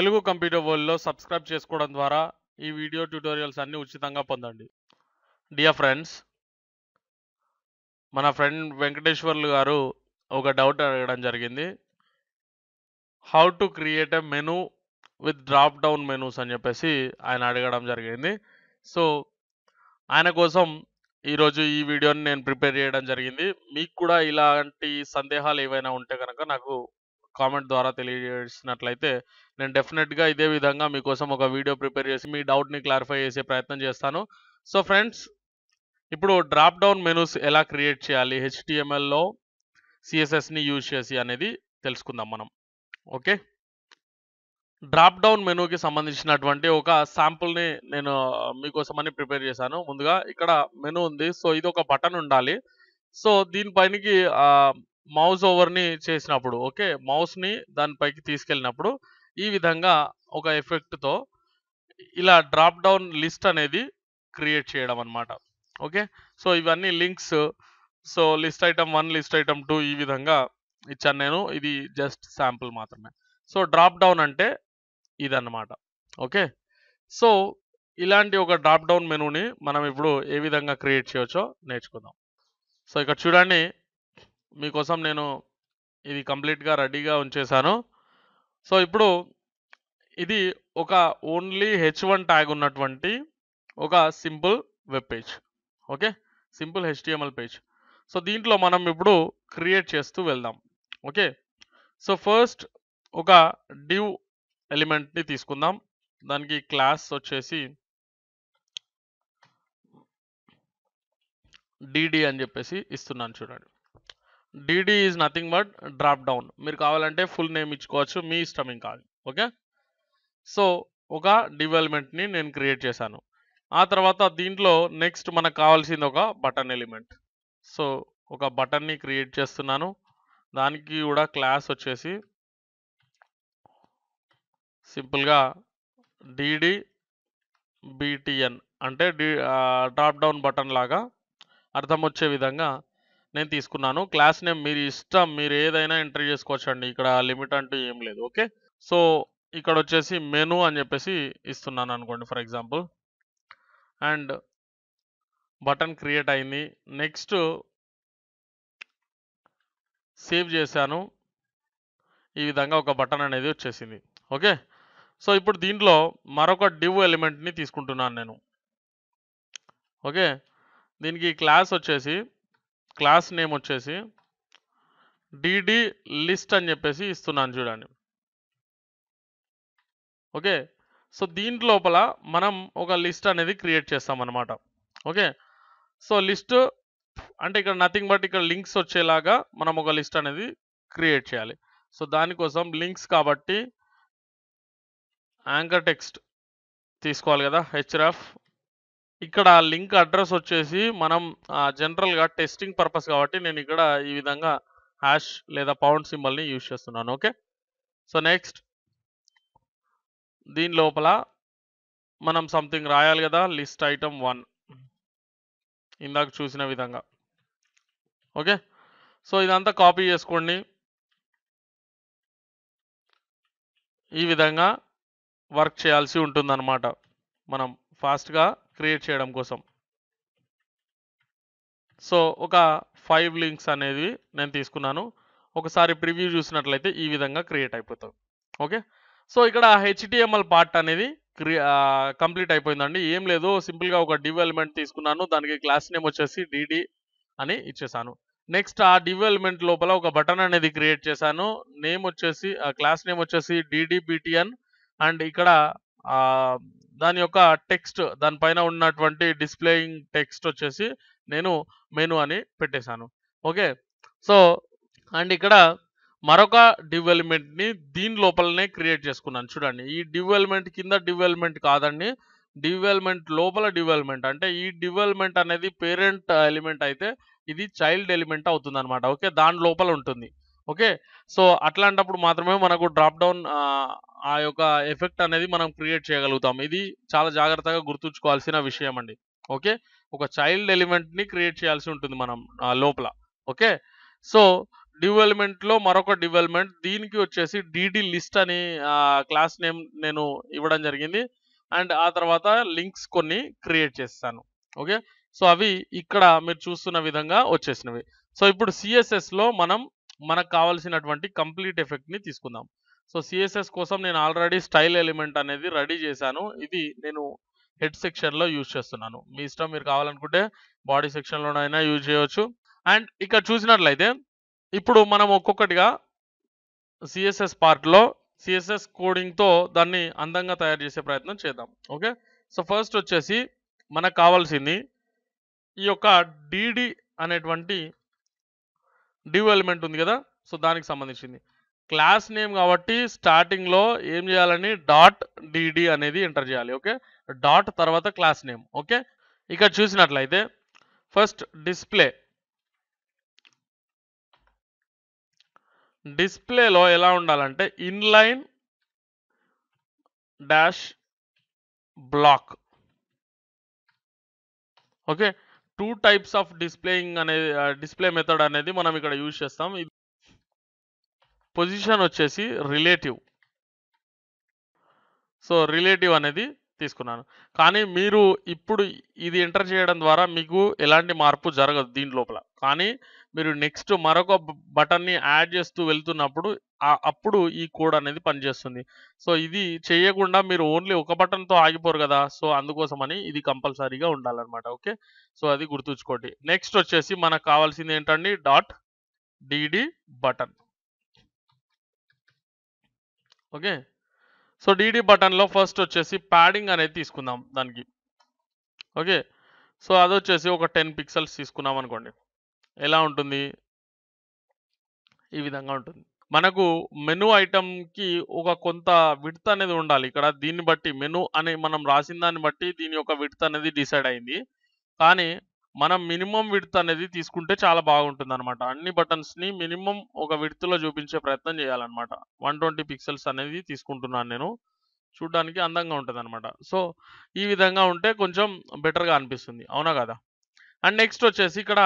Telugu computer వరల్డ్లో subscribe చేసుకోవడం ద్వారా ఈ వీడియో ట్యూటోరియల్స్ అన్ని ఉచితంగా పొందండి డియర్ ఫ్రెండ్స్ మన ఫ్రెండ్ వెంకటేశ్వర్లు గారు ఒక డౌట్ అడగడం జరిగింది how to create a menu with drop down menus అని చెప్పేసి ఆయన అడగడం జరిగింది సో ఆయన కోసం ఈరోజు ఈ వీడియోని నేను ప్రిపేర్ చేయడం జరిగింది మీకు కూడా ఇలాంటి సందేహాలు ఏవైనా ఉంటే కనుక నాకు కామెంట్ ద్వారా తెలియజేసినట్లయితే నేను డెఫినెట్గా ఇదే విధంగా మీకోసం ఒక వీడియో ప్రిపేర్ చేసి మీ డౌట్ని క్లారిఫై చేసే ప్రయత్నం చేస్తాను సో ఫ్రెండ్స్ ఇప్పుడు డ్రాప్ డౌన్ మెనూస్ ఎలా క్రియేట్ చేయాలి హెచ్టిఎంఎల్లో సిఎస్ఎస్ని యూజ్ చేసి అనేది తెలుసుకుందాం మనం ఓకే డ్రాప్ డౌన్ మెనూకి సంబంధించినటువంటి ఒక శాంపుల్ని నేను మీకోసమని ప్రిపేర్ చేశాను ముందుగా ఇక్కడ మెనూ ఉంది సో ఇది ఒక బటన్ ఉండాలి సో దీనిపైనకి మౌస్ ఓవర్ని చేసినప్పుడు ఓకే మౌస్ని దానిపైకి తీసుకెళ్ళినప్పుడు ఈ విధంగా ఒక ఎఫెక్ట్తో ఇలా డ్రాప్ డౌన్ లిస్ట్ అనేది క్రియేట్ చేయడం అనమాట ఓకే సో ఇవన్నీ links so list item one list item two ఈ విధంగా ఇచ్చాను నేను ఇది జస్ట్ శాంపుల్ మాత్రమే సో డ్రాప్ డౌన్ అంటే ఇదన్నమాట ఓకే సో ఇలాంటి ఒక డ్రాప్ డౌన్ మెనూని మనం ఇప్పుడు ఏ విధంగా క్రియేట్ చేయవచ్చో నేర్చుకుందాం సో ఇక్కడ చూడండి మీకోసం నేను ఇది కంప్లీట్గా రెడీగా ఉంచేసాను సో ఇప్పుడు ఇది ఒక ఓన్లీ హెచ్ వన్ ట్యాగ్ ఉన్నటువంటి ఒక simple web page okay simple HTML page so దీంట్లో మనం ఇప్పుడు క్రియేట్ చేస్తూ వెళ్దాం ఓకే సో ఫస్ట్ ఒక డ్యూ ఎలిమెంట్ని తీసుకుందాం దానికి క్లాస్ వచ్చేసి డిడి అని చెప్పేసి ఇస్తున్నాను చూడండి DD is nothing but drop down మీరు కావాలంటే ఫుల్ నేమ్ ఇచ్చుకోవచ్చు మీ ఇష్టం ఇంకా ఓకే సో ఒక డెవలప్మెంట్ని నేను క్రియేట్ చేశాను ఆ తర్వాత దీంట్లో నెక్స్ట్ మనకు కావాల్సింది ఒక బటన్ ఎలిమెంట్ సో ఒక బటన్ని క్రియేట్ చేస్తున్నాను దానికి కూడా క్లాస్ వచ్చేసి సింపుల్గా డిడి బీటీఎన్ అంటే డి డ్రాప్ డౌన్ బటన్ లాగా అర్థం వచ్చే విధంగా నేను తీసుకున్నాను క్లాస్ నేమ్ మీరు ఇష్టం మీరు ఏదైనా ఎంటర్ చేసుకోవచ్చండి ఇక్కడ లిమిట్ అంటూ ఏం లేదు ఓకే సో ఇక్కడ వచ్చేసి మెను అని చెప్పేసి ఇస్తున్నాను అనుకోండి for example and button create అయింది నెక్స్ట్ సేవ్ చేశాను ఈ విధంగా ఒక బటన్ అనేది వచ్చేసింది ఓకే సో ఇప్పుడు దీంట్లో మరొక డివ్ ఎలిమెంట్ని తీసుకుంటున్నాను నేను ఓకే దీనికి క్లాస్ వచ్చేసి క్లాస్ నేమ్ వచ్చేసి డిడి లిస్ట్ అని చెప్పేసి ఇస్తున్నాను చూడండి ఓకే సో దీంట్ లోపల మనం ఒక లిస్ట్ అనేది క్రియేట్ చేస్తాం అనమాట ఓకే సో లిస్ట్ అంటే ఇక్కడ నథింగ్ బట్ ఇక్కడ లింక్స్ వచ్చేలాగా మనం ఒక లిస్ట్ అనేది క్రియేట్ చేయాలి సో దానికోసం లింక్స్ కాబట్టి యాంకర్ టెక్స్ట్ తీసుకోవాలి కదా హెచ్ఆర్ఎఫ్ ఇక్కడ లింక్ అడ్రస్ వచ్చేసి మనం జనరల్గా టెస్టింగ్ పర్పస్ కాబట్టి నేను ఇక్కడ ఈ విధంగా హ్యాష్ లేదా పౌండ్ సింబల్ని యూజ్ చేస్తున్నాను ఓకే సో నెక్స్ట్ దీని లోపల మనం సంథింగ్ రాయాలి కదా లిస్ట్ ఐటమ్ వన్ ఇందాక చూసిన విధంగా ఓకే సో ఇదంతా కాపీ చేసుకోండి ఈ విధంగా వర్క్ చేయాల్సి ఉంటుందన్నమాట మనం ఫాస్ట్గా క్రియేట్ చేయడం కోసం సో ఒక ఫైవ్ లింక్స్ అనేది నేను తీసుకున్నాను ఒకసారి ప్రివ్యూ చూసినట్లయితే ఈ విధంగా క్రియేట్ అయిపోతుంది ఓకే సో ఇక్కడ హెచ్టిఎంఎల్ పార్ట్ అనేది కంప్లీట్ అయిపోయిందండి ఏం లేదు సింపుల్గా ఒక డివెలప్మెంట్ తీసుకున్నాను దానికి క్లాస్ నేమ్ వచ్చేసి డిడి అని ఇచ్చేసాను నెక్స్ట్ ఆ డివెలప్మెంట్ లోపల ఒక బటన్ అనేది క్రియేట్ చేశాను నేమ్ వచ్చేసి క్లాస్ నేమ్ వచ్చేసి డిడి బిటిఎన్ అండ్ ఇక్కడ దాని యొక్క టెక్స్ట్ దానిపైన ఉన్నటువంటి డిస్ప్లేయింగ్ టెక్స్ట్ వచ్చేసి నేను మెను అని పెట్టేశాను ఓకే సో అండ్ ఇక్కడ మరొక డెవలప్మెంట్ని దీని లోపలనే క్రియేట్ చేసుకున్నాను చూడండి ఈ డివెలప్మెంట్ కింద డివెలప్మెంట్ కాదండి డివెలప్మెంట్ లోపల డివెలప్మెంట్ అంటే ఈ డివెలప్మెంట్ అనేది పేరెంట్ ఎలిమెంట్ అయితే ఇది చైల్డ్ ఎలిమెంట్ అవుతుంది ఓకే దాని లోపల ఉంటుంది ఓకే సో అట్లాంటప్పుడు మాత్రమే మనకు డ్రాప్ డౌన్ ఆ యొక్క ఎఫెక్ట్ అనేది మనం క్రియేట్ చేయగలుగుతాం ఇది చాలా జాగ్రత్తగా గుర్తుంచుకోవాల్సిన విషయం అండి ఓకే ఒక చైల్డ్ ఎలిమెంట్ని క్రియేట్ చేయాల్సి ఉంటుంది మనం లోపల ఓకే సో లో మరొక డెవలప్మెంట్ దీనికి వచ్చేసి డిడి లిస్ట్ అని క్లాస్ నేమ్ నేను ఇవ్వడం జరిగింది అండ్ ఆ తర్వాత లింక్స్ కొన్ని క్రియేట్ చేస్తాను ఓకే సో అవి ఇక్కడ మీరు చూస్తున్న విధంగా వచ్చేసినవి సో ఇప్పుడు లో మనం మనకు కావాల్సినటువంటి కంప్లీట్ ఎఫెక్ట్ని తీసుకుందాం సో సిఎస్ఎస్ కోసం నేను ఆల్రెడీ స్టైల్ ఎలిమెంట్ అనేది రెడీ చేశాను ఇది నేను హెడ్ సెక్షన్లో యూజ్ చేస్తున్నాను మీ ఇష్టం మీరు కావాలనుకుంటే బాడీ సెక్షన్లోనైనా యూజ్ చేయవచ్చు అండ్ ఇక్కడ చూసినట్లయితే ఇప్పుడు మనం ఒక్కొక్కటిగా సిఎస్ఎస్ పార్ట్లో సిఎస్ఎస్ కోడింగ్తో దాన్ని అందంగా తయారు చేసే ప్రయత్నం చేద్దాం ఓకే సో ఫస్ట్ వచ్చేసి మనకు కావాల్సింది ఈ యొక్క డీడి అనేటువంటి డ్యూ ఎలిమెంట్ ఉంది కదా సో దానికి సంబంధించింది క్లాస్ నేమ్ కాబట్టి స్టార్టింగ్లో ఏం చేయాలని డాట్ డిడి అనేది ఎంటర్ చేయాలి ఓకే డాట్ తర్వాత క్లాస్ నేమ్ ఓకే ఇక్కడ చూసినట్లయితే ఫస్ట్ డిస్ప్లే డిస్ప్లేలో ఎలా ఉండాలంటే inline dash block okay two types of displaying అనే డిస్ప్లే మెథడ్ అనేది మనం ఇక్కడ యూజ్ చేస్తాం పొజిషన్ వచ్చేసి రిలేటివ్ సో రిలేటివ్ అనేది తీసుకున్నాను కానీ మీరు ఇప్పుడు ఇది ఎంటర్ చేయడం ద్వారా మీకు ఎలాంటి మార్పు జరగదు దీని లోపల కానీ మీరు నెక్స్ట్ మరొక బటన్ని యాడ్ చేస్తూ వెళ్తున్నప్పుడు అప్పుడు ఈ కోడ్ అనేది పనిచేస్తుంది సో ఇది చేయకుండా మీరు ఓన్లీ ఒక బటన్తో ఆగిపోరు కదా సో అందుకోసమని ఇది కంపల్సరీగా ఉండాలన్నమాట ఓకే సో అది గుర్తుంచుకోండి నెక్స్ట్ వచ్చేసి మనకు కావాల్సింది ఏంటండి dot DD button okay so DD బటన్లో ఫస్ట్ వచ్చేసి ప్యాడింగ్ అనేది తీసుకుందాం దానికి ఓకే సో అది వచ్చేసి ఒక టెన్ పిక్సెల్స్ తీసుకున్నాం అనుకోండి ఎలా ఉంటుంది ఈ విధంగా ఉంటుంది మనకు మెను ఐటమ్కి ఒక కొంత విడత అనేది ఉండాలి ఇక్కడ దీన్ని బట్టి మెను అని మనం రాసిన దాన్ని బట్టి దీని యొక్క విడత అనేది డిసైడ్ అయింది కానీ మనం మినిమం విడత అనేది తీసుకుంటే చాలా బాగుంటుంది అనమాట అన్ని బటన్స్ని మినిమం ఒక విడతలో చూపించే ప్రయత్నం చేయాలన్నమాట వన్ ట్వంటీ పిక్సెల్స్ అనేది తీసుకుంటున్నాను నేను చూడడానికి అందంగా ఉంటుంది అనమాట సో ఈ విధంగా ఉంటే కొంచెం బెటర్గా అనిపిస్తుంది అవునా కదా అండ్ నెక్స్ట్ వచ్చేసి ఇక్కడ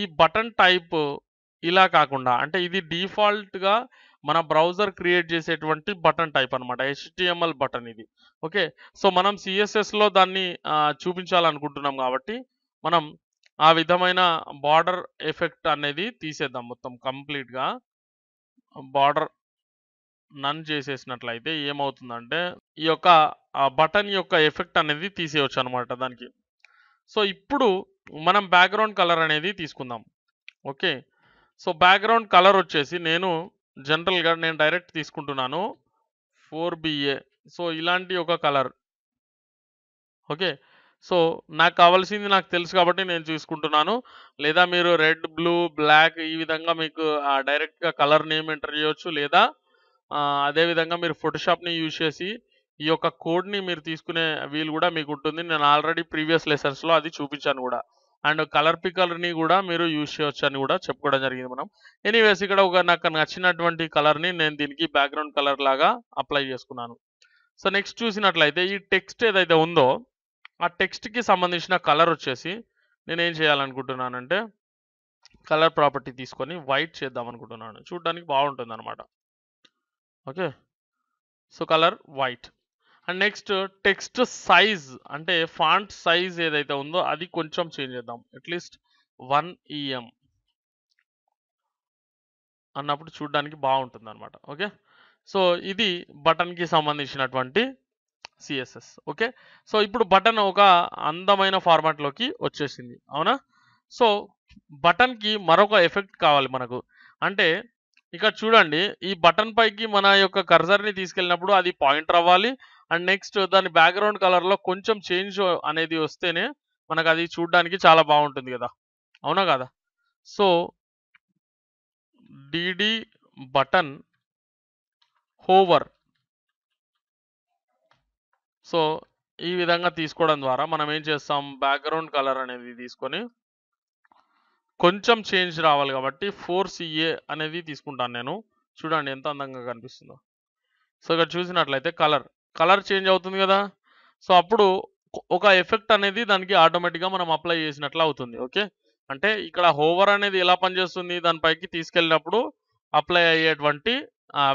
ఈ బటన్ టైప్ ఇలా కాకుండా అంటే ఇది డిఫాల్ట్గా మన బ్రౌజర్ క్రియేట్ చేసేటువంటి బటన్ టైప్ అనమాట హెచ్టిఎంఎల్ బటన్ ఇది ఓకే సో మనం సిఎస్ఎస్లో దాన్ని చూపించాలనుకుంటున్నాం కాబట్టి మనం ఆ విధమైన బార్డర్ ఎఫెక్ట్ అనేది తీసేద్దాం మొత్తం కంప్లీట్గా బార్డర్ నన్ చేసేసినట్లయితే ఏమవుతుందంటే ఈ యొక్క బటన్ యొక్క ఎఫెక్ట్ అనేది తీసేయచ్చు అనమాట దానికి సో ఇప్పుడు మనం బ్యాక్గ్రౌండ్ కలర్ అనేది తీసుకుందాం ఓకే సో బ్యాక్గ్రౌండ్ కలర్ వచ్చేసి నేను జనరల్గా నేను డైరెక్ట్ తీసుకుంటున్నాను ఫోర్ బిఏ సో ఇలాంటి ఒక కలర్ ఓకే సో నాకు కావాల్సింది నాకు తెలుసు కాబట్టి నేను చూసుకుంటున్నాను లేదా మీరు రెడ్ బ్లూ బ్లాక్ ఈ విధంగా మీకు డైరెక్ట్గా కలర్ నేమ్ ఎంటర్ చేయవచ్చు లేదా అదేవిధంగా మీరు ఫోటోషాప్ని యూజ్ చేసి ఈ యొక్క కోడ్ని మీరు తీసుకునే వీలు కూడా మీకు ఉంటుంది నేను ఆల్రెడీ ప్రీవియస్ లెసన్స్లో అది చూపించాను కూడా అండ్ కలర్ పికర్ని కూడా మీరు యూజ్ చేయవచ్చు అని కూడా చెప్పుకోవడం జరిగింది మనం ఎనీవేస్ ఇక్కడ ఒక నాకు నచ్చినటువంటి కలర్ని నేను దీనికి బ్యాక్గ్రౌండ్ కలర్ లాగా అప్లై చేసుకున్నాను సో నెక్స్ట్ చూసినట్లయితే ఈ టెక్స్ట్ ఏదైతే ఉందో ఆ టెక్స్ట్కి సంబంధించిన కలర్ వచ్చేసి నేను ఏం చేయాలనుకుంటున్నానంటే కలర్ ప్రాపర్టీ తీసుకొని వైట్ చేద్దాం అనుకుంటున్నాను చూడడానికి బాగుంటుంది అనమాట okay so colour white and next text size అంటే ఫాంట్ సైజ్ ఏదైతే ఉందో అది కొంచెం చేంజ్ చేద్దాం అట్లీస్ట్ వన్ ఈఎం e అన్నప్పుడు చూడడానికి బాగుంటుంది అనమాట ఓకే సో ఇది బటన్కి సంబంధించినటువంటి సిఎస్ఎస్ ఓకే సో ఇప్పుడు బటన్ ఒక అందమైన ఫార్మాట్లోకి వచ్చేసింది అవునా సో బటన్కి మరొక ఎఫెక్ట్ కావాలి మనకు అంటే ఇక్కడ చూడండి ఈ బటన్ పైకి మన యొక్క కర్జర్ని తీసుకెళ్ళినప్పుడు అది పాయింటర్ అవ్వాలి అండ్ నెక్స్ట్ దాని బ్యాక్గ్రౌండ్ కలర్ లో కొంచెం చేంజ్ అనేది వస్తేనే మనకు అది చూడడానికి చాలా బాగుంటుంది కదా అవునా కదా so DD button hover so ఈ విధంగా తీసుకోవడం ద్వారా మనం ఏం చేస్తాం బ్యాక్గ్రౌండ్ కలర్ అనేది తీసుకొని కొంచెం చేంజ్ రావాలి కాబట్టి ఫోర్ సిఏ అనేది తీసుకుంటాను నేను చూడండి ఎంత అందంగా కనిపిస్తుందో సో ఇక్కడ చూసినట్లయితే కలర్ కలర్ చేంజ్ అవుతుంది కదా సో అప్పుడు ఒక ఎఫెక్ట్ అనేది దానికి ఆటోమేటిక్గా మనం అప్లై చేసినట్లు అవుతుంది ఓకే అంటే ఇక్కడ హోవర్ అనేది ఎలా పనిచేస్తుంది దానిపైకి తీసుకెళ్ళినప్పుడు అప్లై అయ్యేటువంటి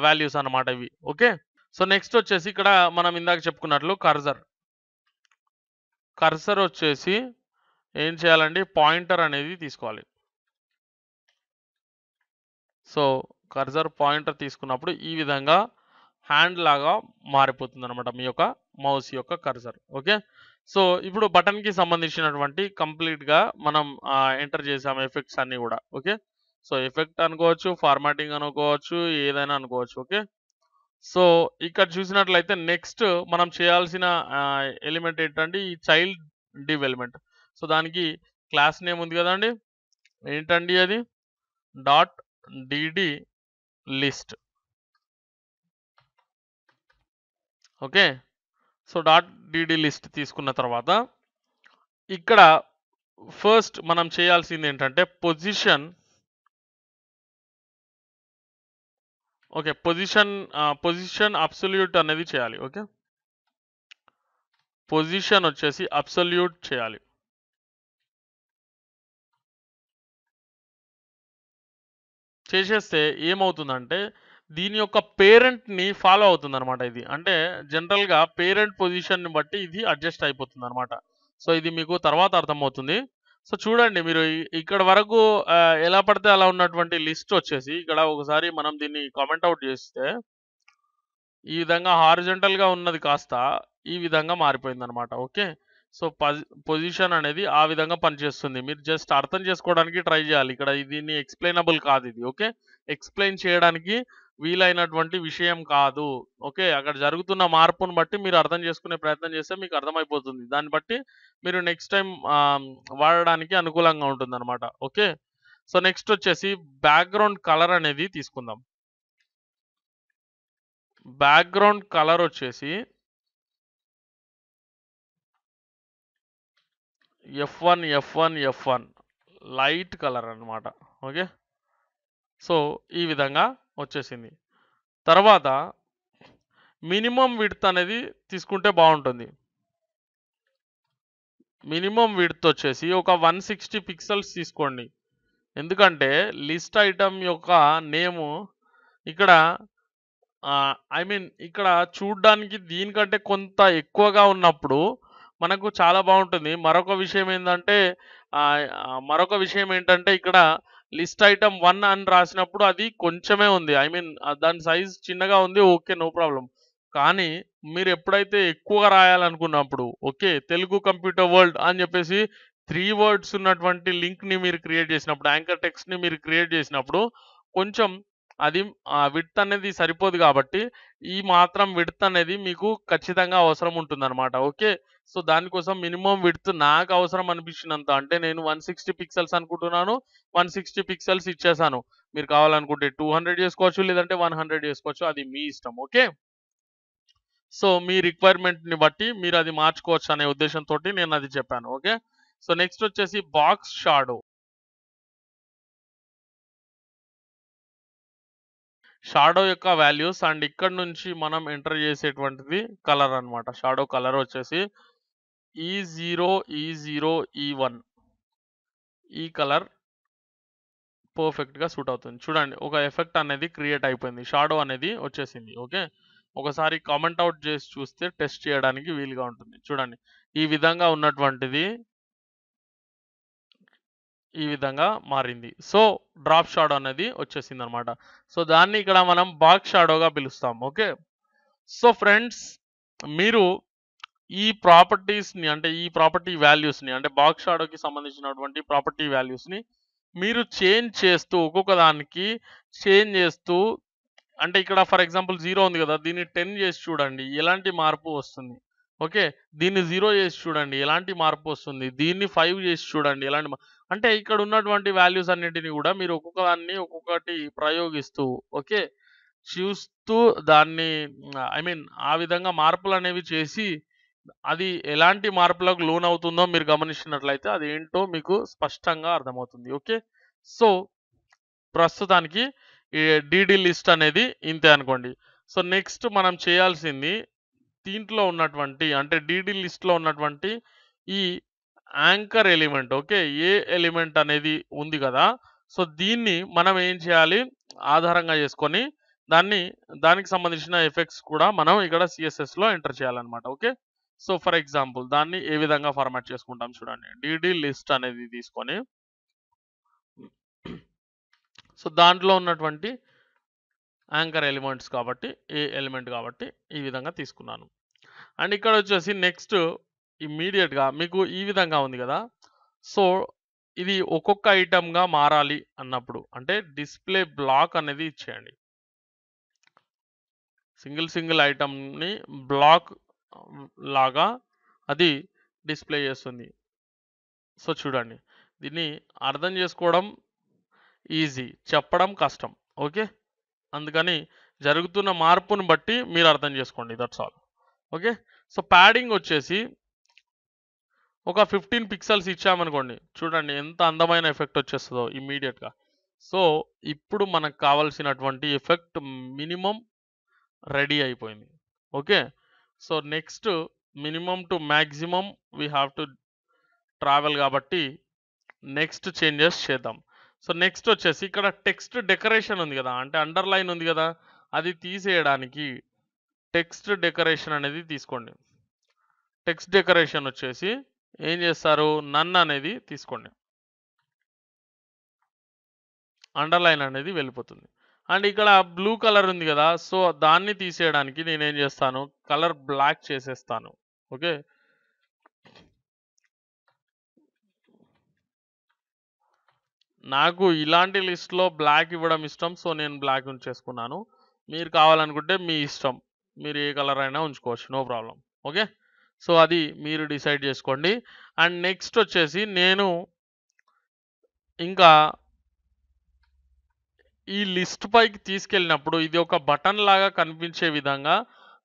వాల్యూస్ అనమాట ఇవి ఓకే సో నెక్స్ట్ వచ్చేసి ఇక్కడ మనం ఇందాక చెప్పుకున్నట్లు కర్జర్ కర్సర్ వచ్చేసి ఏం చేయాలండి పాయింటర్ అనేది తీసుకోవాలి సో కర్జర్ పాయింటర్ తీసుకున్నప్పుడు ఈ విధంగా హ్యాండ్ లాగా మారిపోతుంది అనమాట మీ యొక్క మౌస్ యొక్క కర్సర్ ఓకే సో ఇప్పుడు బటన్కి సంబంధించినటువంటి కంప్లీట్గా మనం ఎంటర్ చేసాము ఎఫెక్ట్స్ అన్నీ కూడా ఓకే సో ఎఫెక్ట్ అనుకోవచ్చు ఫార్మాటింగ్ అనుకోవచ్చు ఏదైనా అనుకోవచ్చు ఓకే సో ఇక్కడ చూసినట్లయితే నెక్స్ట్ మనం చేయాల్సిన ఎలిమెంట్ ఏంటంటే ఈ చైల్డ్ డివెలప్మెంట్ సో దానికి క్లాస్ నేమ్ ఉంది కదండి ఏంటండి అది dot DD list okay so dot DD list తీసుకున్న తర్వాత ఇక్కడ ఫస్ట్ మనం చేయాల్సింది ఏంటంటే position okay position position absolute అనేది చేయాలి ఓకే పొజిషన్ వచ్చేసి అబ్సల్యూట్ చేయాలి చేసేస్తే ఏమవుతుందంటే దీని యొక్క పేరెంట్ని ఫాలో అవుతుంది అనమాట ఇది అంటే జనరల్గా పేరెంట్ పొజిషన్ని బట్టి ఇది అడ్జస్ట్ అయిపోతుంది అనమాట సో ఇది మీకు తర్వాత అర్థమవుతుంది సో చూడండి మీరు ఇక్కడ వరకు ఎలా పడితే అలా ఉన్నటువంటి లిస్ట్ వచ్చేసి ఇక్కడ ఒకసారి మనం దీన్ని కామెంట్ అవుట్ చేస్తే ఈ విధంగా హారిజెంటల్గా ఉన్నది కాస్త ఈ విధంగా మారిపోయింది అనమాట ఓకే సో పొజిషన్ అనేది ఆ విధంగా పనిచేస్తుంది మీరు జస్ట్ అర్థం చేసుకోవడానికి ట్రై చేయాలి ఇక్కడ దీన్ని ఎక్స్ప్లెయినబుల్ కాదు ఇది ఓకే ఎక్స్ప్లెయిన్ చేయడానికి వీలైనటువంటి విషయం కాదు ఓకే అక్కడ జరుగుతున్న మార్పును బట్టి మీరు అర్థం చేసుకునే ప్రయత్నం చేస్తే మీకు అర్థమైపోతుంది దాన్ని బట్టి మీరు నెక్స్ట్ టైం వాడడానికి అనుకూలంగా ఉంటుంది అనమాట ఓకే సో నెక్స్ట్ వచ్చేసి బ్యాక్గ్రౌండ్ కలర్ అనేది తీసుకుందాం బ్యాక్గ్రౌండ్ కలర్ వచ్చేసి F one F one F one light colour అనమాట ఓకే సో ఈ విధంగా వచ్చేసింది తర్వాత మినిమం విడ్త్ అనేది తీసుకుంటే బాగుంటుంది మినిమం విడ్త్ వచ్చేసి ఒక వన్ సిక్స్టీ పిక్సెల్స్ తీసుకోండి ఎందుకంటే లిస్ట్ ఐటమ్ యొక్క నేము ఇక్కడ ఐ మీన్ ఇక్కడ చూడ్డానికి దీనికంటే కొంత ఎక్కువగా ఉన్నప్పుడు మనకు చాలా బాగుంటుంది మరొక విషయం ఏంటంటే మరొక విషయం ఏంటంటే ఇక్కడ లిస్ట్ ఐటమ్ వన్ అని రాసినప్పుడు అది కొంచెమే ఉంది ఐ మీన్ దాని సైజ్ చిన్నగా ఉంది ఓకే నో ప్రాబ్లం కానీ మీరు ఎప్పుడైతే ఎక్కువగా రాయాలనుకున్నప్పుడు ఓకే తెలుగు కంప్యూటర్ వరల్డ్ అని చెప్పేసి త్రీ వర్డ్స్ ఉన్నటువంటి లింక్ని మీరు క్రియేట్ చేసినప్పుడు యాంకర్ టెక్స్ట్ని మీరు క్రియేట్ చేసినప్పుడు కొంచెం అది విడ్త్ అనేది సరిపోదు కాబట్టి ఈ మాత్రం విడ్త్ అనేది మీకు ఖచ్చితంగా అవసరం ఉంటుంది ఓకే సో దానికోసం మినిమం విడ్త్ నాకు అవసరం అనిపించినంత అంటే నేను వన్ సిక్స్టీ పిక్సెల్స్ అనుకుంటున్నాను వన్ సిక్స్టీ పిక్సెల్స్ ఇచ్చేసాను మీరు కావాలనుకుంటే టూ హండ్రెడ్ చేసుకోవచ్చు లేదంటే వన్ హండ్రెడ్ చేసుకోవచ్చు అది మీ ఇష్టం ఓకే సో మీ రిక్వైర్మెంట్ని బట్టి మీరు అది మార్చుకోవచ్చు అనే ఉద్దేశంతో నేను అది చెప్పాను ఓకే సో నెక్స్ట్ వచ్చేసి బాక్స్ షాడో షాడో యొక్క వాల్యూస్ అండ్ ఇక్కడ నుంచి మనం ఎంటర్ చేసేటువంటిది కలర్ అనమాట షాడో కలర్ వచ్చేసి ఈ జీరో ఈ జీరో ఈ వన్ ఈ కలర్ పర్ఫెక్ట్గా సూట్ అవుతుంది చూడండి ఒక ఎఫెక్ట్ అనేది క్రియేట్ అయిపోయింది షాడో అనేది వచ్చేసింది ఓకే ఒకసారి కామెంట్ అవుట్ చేసి చూస్తే టెస్ట్ చేయడానికి వీలుగా ఉంటుంది చూడండి ఈ విధంగా ఉన్నటువంటిది ఈ విధంగా మారింది సో డ్రాప్ షాడో అనేది వచ్చేసింది అనమాట సో దాన్ని ఇక్కడ మనం బాక్ షాడోగా పిలుస్తాం ఓకే సో ఫ్రెండ్స్ మీరు ఈ ప్రాపర్టీస్ని అంటే ఈ ప్రాపర్టీ వాల్యూస్ని అంటే బాక్స్ షాడోకి సంబంధించినటువంటి ప్రాపర్టీ వాల్యూస్ని మీరు చేంజ్ చేస్తూ ఒక్కొక్క దానికి చేంజ్ చేస్తూ అంటే ఇక్కడ ఫర్ ఎగ్జాంపుల్ జీరో ఉంది కదా దీన్ని టెన్ చేసి చూడండి ఎలాంటి మార్పు వస్తుంది ఓకే దీన్ని జీరో చేసి చూడండి ఎలాంటి మార్పు వస్తుంది దీన్ని ఫైవ్ చేసి చూడండి ఎలాంటి అంటే ఇక్కడ ఉన్నటువంటి వాల్యూస్ అన్నింటినీ కూడా మీరు ఒక్కొక్క దాన్ని ఒక్కొక్కటి ప్రయోగిస్తూ ఓకే చూస్తూ దాన్ని ఐ మీన్ ఆ విధంగా మార్పులు అనేవి చేసి అది ఎలాంటి మార్పులకు లోన్ అవుతుందో మీరు గమనించినట్లయితే అది ఏంటో మీకు స్పష్టంగా అర్థమవుతుంది ఓకే సో ప్రస్తుతానికి డిడి లిస్ట్ అనేది ఇంతే అనుకోండి సో నెక్స్ట్ మనం చేయాల్సింది దీంట్లో ఉన్నటువంటి అంటే డిడి లిస్ట్లో ఉన్నటువంటి ఈ anchor element okay A element అనేది ఉంది కదా సో దీన్ని మనం ఏం చేయాలి ఆధారంగా చేసుకొని దాన్ని దానికి సంబంధించిన ఎఫెక్ట్స్ కూడా మనం ఇక్కడ సిఎస్ఎస్లో ఎంటర్ చేయాలన్నమాట ఓకే సో ఫర్ ఎగ్జాంపుల్ దాన్ని ఏ విధంగా ఫార్మాట్ చేసుకుంటాం చూడండి డిడి లిస్ట్ అనేది తీసుకొని సో దాంట్లో ఉన్నటువంటి యాంకర్ ఎలిమెంట్స్ కాబట్టి ఏ ఎలిమెంట్ కాబట్టి ఈ విధంగా తీసుకున్నాను అండ్ ఇక్కడ వచ్చేసి నెక్స్ట్ ఇమ్మీడియట్గా మీకు ఈ విధంగా ఉంది కదా సో ఇది ఒక్కొక్క ఐటమ్గా మారాలి అన్నప్పుడు అంటే డిస్ప్లే బ్లాక్ అనేది ఇచ్చేయండి సింగిల్ సింగిల్ ఐటమ్ని బ్లాక్ లాగా అది డిస్ప్లే చేస్తుంది సో చూడండి దీన్ని అర్థం చేసుకోవడం ఈజీ చెప్పడం కష్టం ఓకే అందుకని జరుగుతున్న మార్పును బట్టి మీరు అర్థం చేసుకోండి that's all okay so padding వచ్చేసి ఒక ఫిఫ్టీన్ పిక్సెల్స్ ఇచ్చామనుకోండి చూడండి ఎంత అందమైన ఎఫెక్ట్ వచ్చేస్తుందో ఇమ్మీడియట్గా సో ఇప్పుడు మనకు కావాల్సినటువంటి ఎఫెక్ట్ మినిమం రెడీ అయిపోయింది okay so next minimum to maximum we have to travel కాబట్టి నెక్స్ట్ చేంజెస్ చేద్దాం సో నెక్స్ట్ వచ్చేసి ఇక్కడ టెక్స్ట్ డెకరేషన్ ఉంది కదా అంటే అండర్లైన్ ఉంది కదా అది తీసేయడానికి టెక్స్ట్ డెకరేషన్ అనేది తీసుకోండి టెక్స్ట్ డెకరేషన్ వచ్చేసి ఏం చేస్తారు నన్ అనేది తీసుకోండి అండర్లైన్ అనేది వెళ్ళిపోతుంది అండ్ ఇక్కడ బ్లూ కలర్ ఉంది కదా సో దాన్ని తీసేయడానికి నేనేం చేస్తాను కలర్ బ్లాక్ చేసేస్తాను ఓకే నాకు ఇలాంటి లిస్ట్లో బ్లాక్ ఇవ్వడం ఇష్టం సో నేను బ్లాక్ ఉంచేసుకున్నాను మీరు కావాలనుకుంటే మీ ఇష్టం మీరు ఏ కలర్ అయినా ఉంచుకోవచ్చు నో ప్రాబ్లం ఓకే సో అది మీరు డిసైడ్ చేసుకోండి అండ్ నెక్స్ట్ వచ్చేసి నేను ఇంకా ఈ లిస్ట్ పైకి తీసుకెళ్ళినప్పుడు ఇది ఒక బటన్ లాగా కనిపించే విధంగా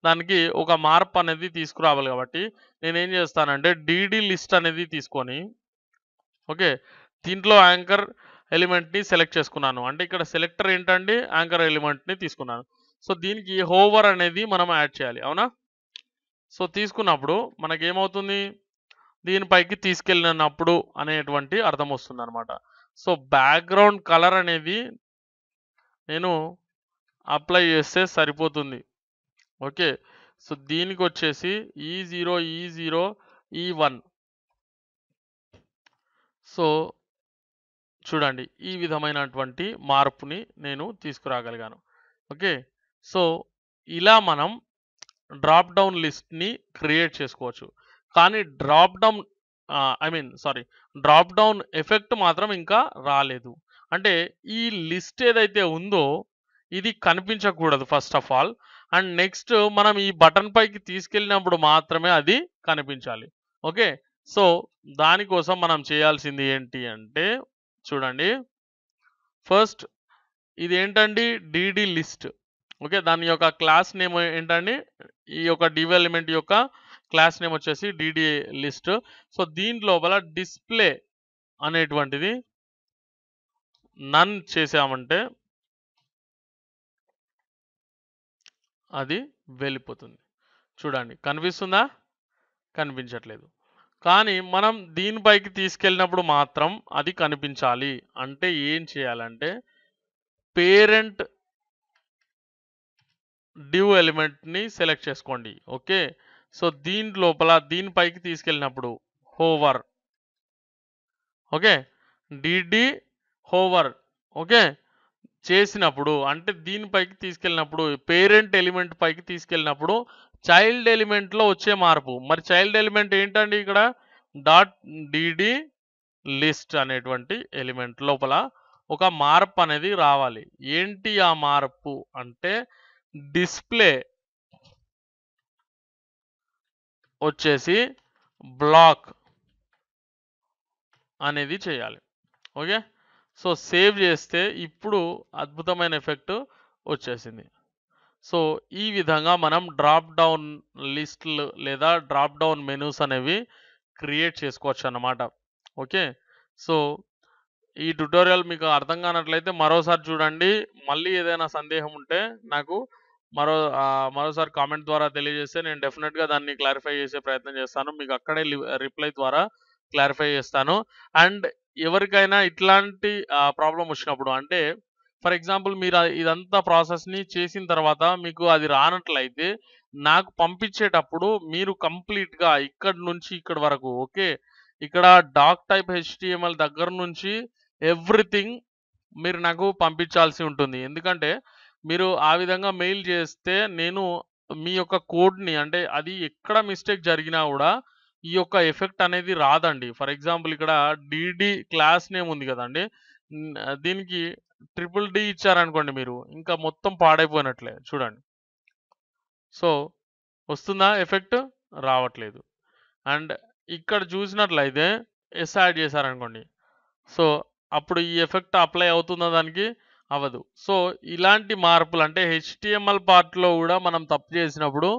దానికి ఒక మార్పు అనేది తీసుకురావాలి కాబట్టి నేనేం చేస్తానంటే డీడీ లిస్ట్ అనేది తీసుకొని ఓకే దీంట్లో యాంకర్ ఎలిమెంట్ని సెలెక్ట్ చేసుకున్నాను అంటే ఇక్కడ సెలెక్టర్ ఏంటండి యాంకర్ ఎలిమెంట్ని తీసుకున్నాను సో దీనికి హోవర్ అనేది మనం యాడ్ చేయాలి అవునా సో తీసుకున్నప్పుడు మనకేమవుతుంది దీనిపైకి తీసుకెళ్ళినప్పుడు అనేటువంటి అర్థం వస్తుంది అనమాట సో బ్యాక్గ్రౌండ్ కలర్ అనేది నేను అప్లై చేస్తే సరిపోతుంది ఓకే సో దీనికి వచ్చేసి E e zero E e zero E e one so చూడండి ఈ విధమైనటువంటి మార్పుని నేను తీసుకురాగలిగాను ఓకే సో ఇలా మనం డ్రాప్ డౌన్ లిస్ట్ని క్రియేట్ చేసుకోవచ్చు కానీ drop down I mean sorry drop down effect మాత్రం ఇంకా రాలేదు అంటే ఈ లిస్ట్ ఏదైతే ఉందో ఇది కనిపించకూడదు first of all and next మనం ఈ బటన్ పైకి తీసుకెళ్ళినప్పుడు మాత్రమే అది కనిపించాలి ఓకే సో దానికోసం మనం చేయాల్సింది ఏంటి అంటే చూడండి ఫస్ట్ ఇది ఏంటండి డిడి లిస్ట్ ఓకే దాని యొక్క క్లాస్ నేమ్ ఏంటండి ఈ యొక్క డివెలప్మెంట్ యొక్క క్లాస్ నేమ్ వచ్చేసి డిడి లిస్ట్ సో దీని లోపల డిస్ప్లే అనేటువంటిది నన్ చేసామంటే అది వెళ్ళిపోతుంది చూడండి కనిపిస్తుందా కనిపించట్లేదు కానీ మనం దీనిపైకి తీసుకెళ్ళినప్పుడు మాత్రం అది కనిపించాలి అంటే ఏం చేయాలంటే పేరెంట్ డ్యూ ఎలిమెంట్ని సెలెక్ట్ చేసుకోండి ఓకే సో దీని లోపల దీనిపైకి తీసుకెళ్ళినప్పుడు hover okay DD hover okay చేసినప్పుడు అంటే దీనిపైకి తీసుకెళ్ళినప్పుడు పేరెంట్ ఎలిమెంట్ పైకి తీసుకెళ్ళినప్పుడు చైల్డ్ ఎలిమెంట్లో వచ్చే మార్పు మరి చైల్డ్ ఎలిమెంట్ ఏంటండి ఇక్కడ డాట్ డిడి లిస్ట్ అనేటువంటి ఎలిమెంట్ లోపల ఒక మార్పు అనేది రావాలి ఏంటి ఆ మార్పు అంటే డిస్ప్లే వచ్చేసి బ్లాక్ అనేది చేయాలి ఓకే సో సేవ్ చేస్తే ఇప్పుడు అద్భుతమైన ఎఫెక్ట్ వచ్చేసింది సో ఈ విధంగా మనం డ్రాప్ డౌన్ లిస్ట్లు లేదా డ్రాప్ డౌన్ మెనూస్ అనేవి క్రియేట్ చేసుకోవచ్చు అన్నమాట ఓకే సో ఈ ట్యుటోరియల్ మీకు అర్థం కానట్లయితే మరోసారి చూడండి మళ్ళీ ఏదైనా సందేహం ఉంటే నాకు మరో మరోసారి కామెంట్ ద్వారా తెలియజేస్తే నేను డెఫినెట్గా దాన్ని క్లారిఫై చేసే ప్రయత్నం చేస్తాను మీకు అక్కడే రిప్లై ద్వారా క్లారిఫై చేస్తాను అండ్ ఎవరికైనా ఇట్లాంటి ప్రాబ్లం వచ్చినప్పుడు అంటే ఫర్ ఎగ్జాంపుల్ మీరు ఇదంతా ప్రాసెస్ని చేసిన తర్వాత మీకు అది రానట్లయితే నాకు పంపించేటప్పుడు మీరు కంప్లీట్గా ఇక్కడ నుంచి ఇక్కడ వరకు ఓకే ఇక్కడ డాక్ టైప్ హెచ్టిఎంఎల్ దగ్గర నుంచి ఎవ్రీథింగ్ మీరు నాకు పంపించాల్సి ఉంటుంది ఎందుకంటే మీరు ఆ విధంగా మెయిల్ చేస్తే నేను మీ యొక్క కోడ్ని అంటే అది ఎక్కడ మిస్టేక్ జరిగినా కూడా ఈ యొక్క ఎఫెక్ట్ అనేది రాదండి ఫర్ ఎగ్జాంపుల్ ఇక్కడ డిడి క్లాస్ నేమ్ ఉంది కదండి దీనికి ట్రిపుల్ డి ఇచ్చారనుకోండి మీరు ఇంకా మొత్తం పాడైపోయినట్లే చూడండి సో వస్తుందా ఎఫెక్ట్ రావట్లేదు అండ్ ఇక్కడ చూసినట్లయితే ఎస్ యాడ్ చేశారనుకోండి సో అప్పుడు ఈ ఎఫెక్ట్ అప్లై అవుతున్న దానికి అవ్వదు సో ఇలాంటి మార్పులు అంటే హెచ్టిఎంఎల్ పార్ట్లో కూడా మనం తప్పు చేసినప్పుడు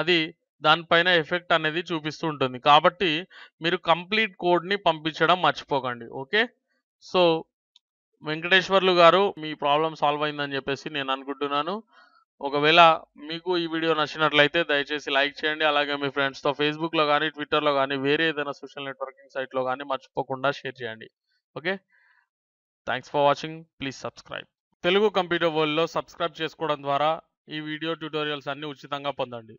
అది దానిపైన ఎఫెక్ట్ అనేది చూపిస్తూ ఉంటుంది కాబట్టి మీరు కంప్లీట్ కోడ్ని పంపించడం మర్చిపోకండి ఓకే సో వెంకటేశ్వర్లు గారు మీ ప్రాబ్లం సాల్వ్ అయిందని చెప్పేసి నేను అనుకుంటున్నాను ఒకవేళ మీకు ఈ వీడియో నచ్చినట్లయితే దయచేసి లైక్ చేయండి అలాగే మీ ఫ్రెండ్స్తో ఫేస్బుక్లో కానీ ట్విట్టర్లో కానీ వేరే ఏదైనా సోషల్ నెట్వర్కింగ్ సైట్లో కానీ మర్చిపోకుండా షేర్ చేయండి okay thanks for watching please subscribe Telugu computer వరల్డ్లో సబ్స్క్రైబ్ చేసుకోవడం ద్వారా ఈ వీడియో ట్యూటోరియల్స్ అన్ని ఉచితంగా పొందండి